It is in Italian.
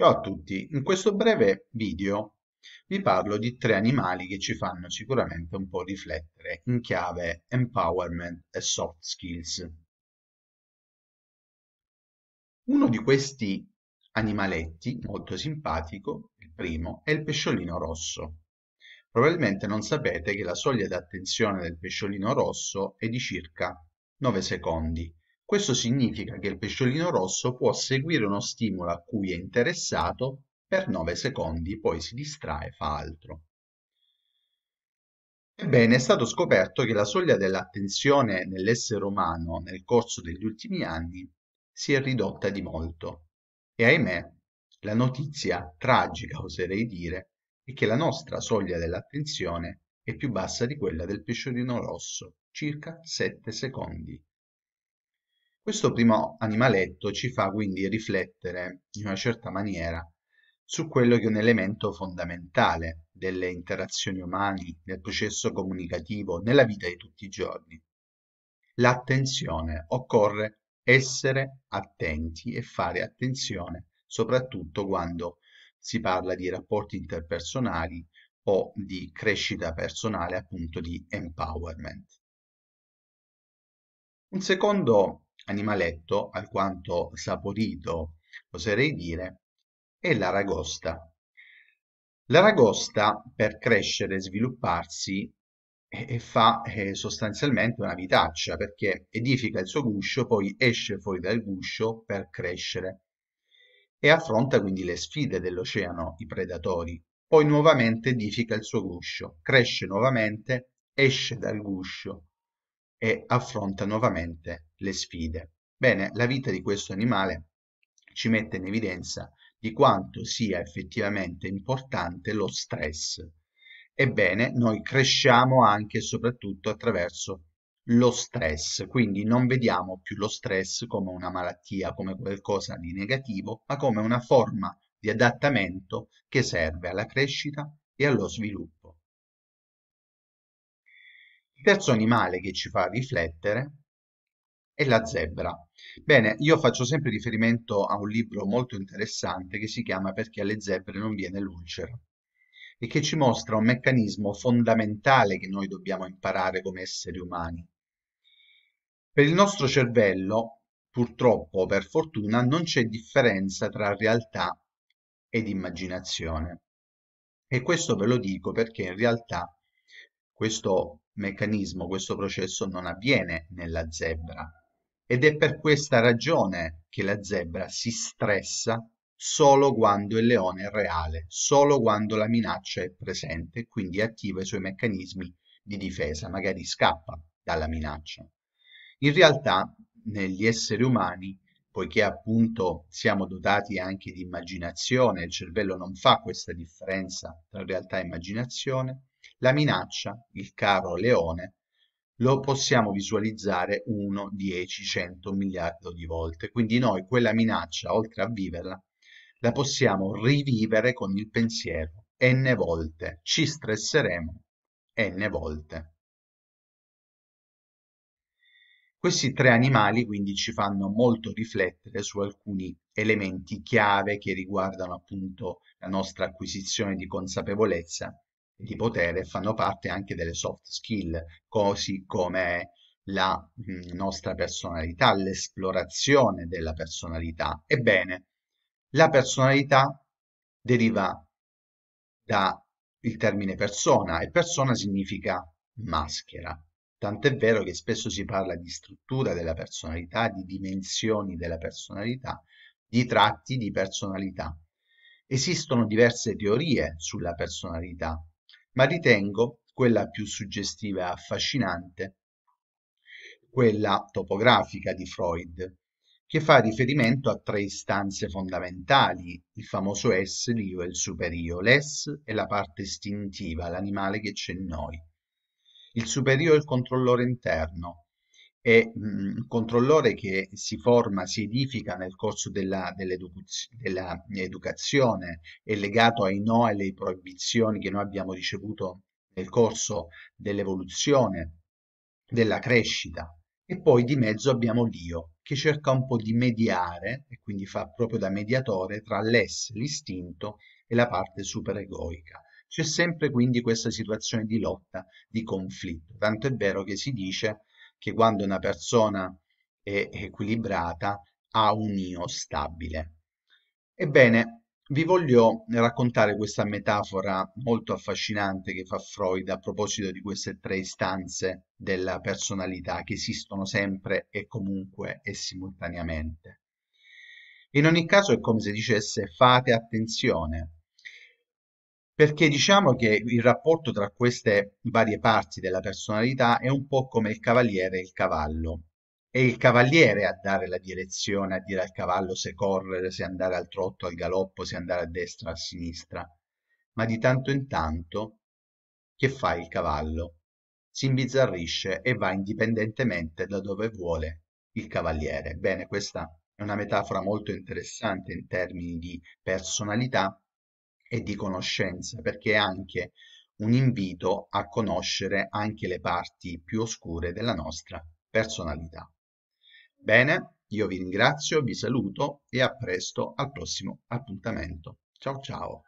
Ciao a tutti, in questo breve video vi parlo di tre animali che ci fanno sicuramente un po' riflettere in chiave empowerment e soft skills. Uno di questi animaletti molto simpatico, il primo, è il pesciolino rosso. Probabilmente non sapete che la soglia di attenzione del pesciolino rosso è di circa 9 secondi, questo significa che il pesciolino rosso può seguire uno stimolo a cui è interessato per 9 secondi, poi si distrae e fa altro. Ebbene, è stato scoperto che la soglia dell'attenzione nell'essere umano nel corso degli ultimi anni si è ridotta di molto. E ahimè, la notizia tragica, oserei dire, è che la nostra soglia dell'attenzione è più bassa di quella del pesciolino rosso, circa 7 secondi. Questo primo animaletto ci fa quindi riflettere in una certa maniera su quello che è un elemento fondamentale delle interazioni umane, nel processo comunicativo, nella vita di tutti i giorni. L'attenzione. Occorre essere attenti e fare attenzione, soprattutto quando si parla di rapporti interpersonali o di crescita personale, appunto di empowerment. Un secondo animaletto alquanto saporito, oserei dire, è l'aragosta. L'aragosta per crescere e svilupparsi e eh, eh, fa eh, sostanzialmente una vitaccia perché edifica il suo guscio, poi esce fuori dal guscio per crescere e affronta quindi le sfide dell'oceano, i predatori. Poi nuovamente edifica il suo guscio, cresce nuovamente, esce dal guscio e affronta nuovamente le sfide. Bene, la vita di questo animale ci mette in evidenza di quanto sia effettivamente importante lo stress. Ebbene, noi cresciamo anche e soprattutto attraverso lo stress, quindi non vediamo più lo stress come una malattia, come qualcosa di negativo, ma come una forma di adattamento che serve alla crescita e allo sviluppo. Il terzo animale che ci fa riflettere e la zebra. Bene, io faccio sempre riferimento a un libro molto interessante che si chiama Perché alle zebre non viene l'ulcera e che ci mostra un meccanismo fondamentale che noi dobbiamo imparare come esseri umani. Per il nostro cervello, purtroppo o per fortuna, non c'è differenza tra realtà ed immaginazione. E questo ve lo dico perché in realtà questo meccanismo, questo processo non avviene nella zebra, ed è per questa ragione che la zebra si stressa solo quando il leone è reale, solo quando la minaccia è presente, quindi attiva i suoi meccanismi di difesa, magari scappa dalla minaccia. In realtà, negli esseri umani, poiché appunto siamo dotati anche di immaginazione, il cervello non fa questa differenza tra realtà e immaginazione, la minaccia, il caro leone, lo possiamo visualizzare 1, 10, 100 miliardi di volte. Quindi noi quella minaccia, oltre a viverla, la possiamo rivivere con il pensiero n volte, ci stresseremo n volte. Questi tre animali quindi ci fanno molto riflettere su alcuni elementi chiave che riguardano appunto la nostra acquisizione di consapevolezza di potere fanno parte anche delle soft skill, così come la mm, nostra personalità, l'esplorazione della personalità. Ebbene, la personalità deriva dal termine persona e persona significa maschera. Tant'è vero che spesso si parla di struttura della personalità, di dimensioni della personalità, di tratti di personalità. Esistono diverse teorie sulla personalità, ma ritengo quella più suggestiva e affascinante quella topografica di Freud, che fa riferimento a tre istanze fondamentali, il famoso S, l'io e il superio. L'S è la parte istintiva, l'animale che c'è in noi. Il superio è il controllore interno, è mm, un controllore che si forma, si edifica nel corso dell'educazione, dell è legato ai no e alle proibizioni che noi abbiamo ricevuto nel corso dell'evoluzione, della crescita. E poi di mezzo abbiamo l'io, che cerca un po' di mediare, e quindi fa proprio da mediatore, tra l'essere, l'istinto e la parte superegoica. C'è sempre quindi questa situazione di lotta, di conflitto. Tanto è vero che si dice che quando una persona è equilibrata ha un io stabile. Ebbene, vi voglio raccontare questa metafora molto affascinante che fa Freud a proposito di queste tre istanze della personalità che esistono sempre e comunque e simultaneamente. In ogni caso è come se dicesse fate attenzione, perché diciamo che il rapporto tra queste varie parti della personalità è un po' come il cavaliere e il cavallo. È il cavaliere a dare la direzione, a dire al cavallo se correre, se andare al trotto, al galoppo, se andare a destra, a sinistra. Ma di tanto in tanto, che fa il cavallo? Si imbizzarrisce e va indipendentemente da dove vuole il cavaliere. Bene, questa è una metafora molto interessante in termini di personalità e di conoscenza, perché è anche un invito a conoscere anche le parti più oscure della nostra personalità. Bene, io vi ringrazio, vi saluto e a presto al prossimo appuntamento. Ciao ciao!